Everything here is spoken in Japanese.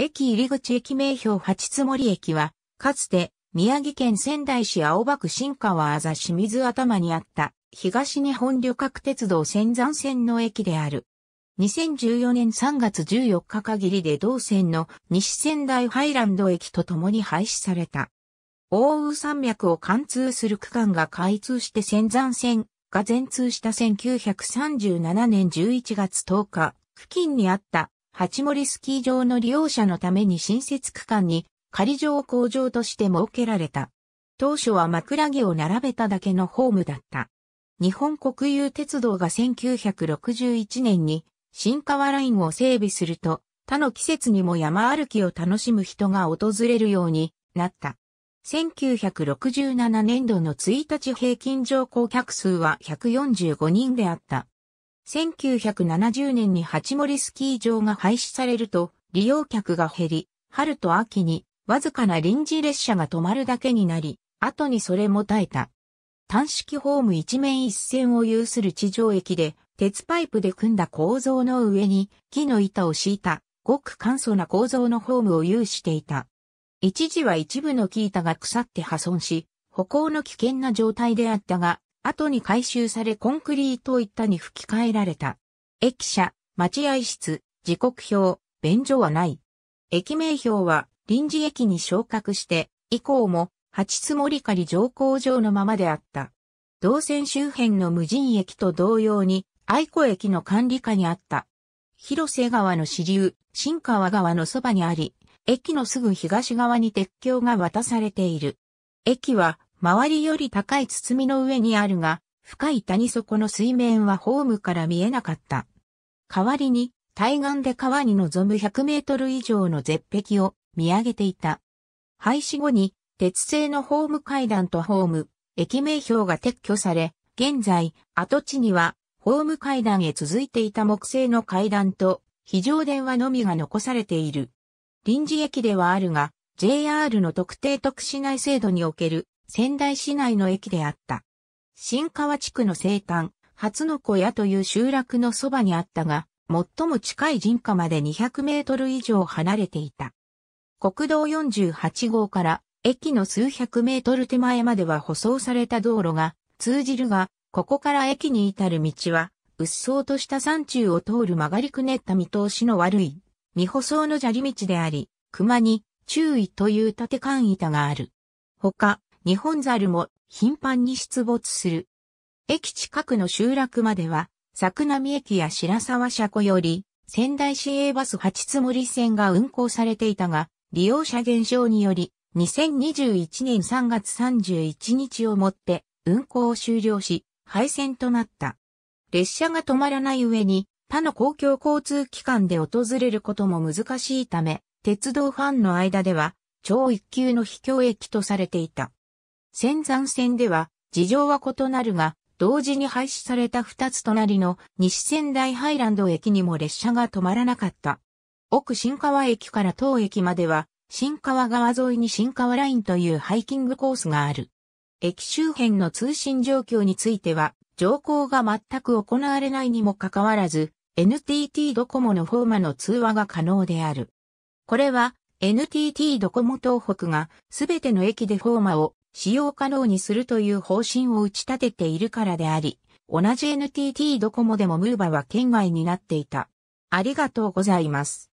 駅入口駅名標八つ森駅は、かつて宮城県仙台市青葉区新川あざ清水頭にあった東日本旅客鉄道仙山線の駅である。2014年3月14日限りで同線の西仙台ハイランド駅と共に廃止された。大宇山脈を貫通する区間が開通して仙山線が全通した1937年11月10日付近にあった八森スキー場の利用者のために新設区間に仮乗工場として設けられた。当初は枕木を並べただけのホームだった。日本国有鉄道が1961年に新川ラインを整備すると他の季節にも山歩きを楽しむ人が訪れるようになった。1967年度の1日平均乗降客数は145人であった。1970年に八森スキー場が廃止されると、利用客が減り、春と秋にわずかな臨時列車が止まるだけになり、後にそれも耐えた。単式ホーム一面一線を有する地上駅で、鉄パイプで組んだ構造の上に木の板を敷いた、ごく簡素な構造のホームを有していた。一時は一部の木板が腐って破損し、歩行の危険な状態であったが、後に回収されコンクリートを板に吹き替えられた。駅舎、待合室、時刻表、便所はない。駅名表は臨時駅に昇格して、以降も、八つ森り乗降場のままであった。動線周辺の無人駅と同様に、愛子駅の管理下にあった。広瀬川の支流、新川川のそばにあり、駅のすぐ東側に鉄橋が渡されている。駅は周りより高い包みの上にあるが、深い谷底の水面はホームから見えなかった。代わりに、対岸で川に臨む100メートル以上の絶壁を見上げていた。廃止後に、鉄製のホーム階段とホーム、駅名標が撤去され、現在、跡地には、ホーム階段へ続いていた木製の階段と、非常電話のみが残されている。臨時駅ではあるが、JR の特定特殊内制度における仙台市内の駅であった。新川地区の生誕、初の小屋という集落のそばにあったが、最も近い人家まで200メートル以上離れていた。国道48号から駅の数百メートル手前までは舗装された道路が通じるが、ここから駅に至る道は、うっそうとした山中を通る曲がりくねった見通しの悪い、未舗装の砂利道であり、熊に注意という縦間板がある。他、ニホンザルも頻繁に出没する。駅近くの集落までは、作並駅や白沢車庫より、仙台市営バス8つ森線が運行されていたが、利用者減少により、2021年3月31日をもって運行を終了し、廃線となった。列車が止まらない上に、他の公共交通機関で訪れることも難しいため、鉄道ファンの間では、超一級の秘境駅とされていた。仙山線では、事情は異なるが、同時に廃止された二つ隣の西仙台ハイランド駅にも列車が止まらなかった。奥新川駅から当駅までは、新川川沿いに新川ラインというハイキングコースがある。駅周辺の通信状況については、乗降が全く行われないにもかかわらず、NTT ドコモのフォーマの通話が可能である。これは、NTT ドコモ東北がすべての駅でフォーマを使用可能にするという方針を打ち立てているからであり、同じ NTT ドコモでもムーバは圏外になっていた。ありがとうございます。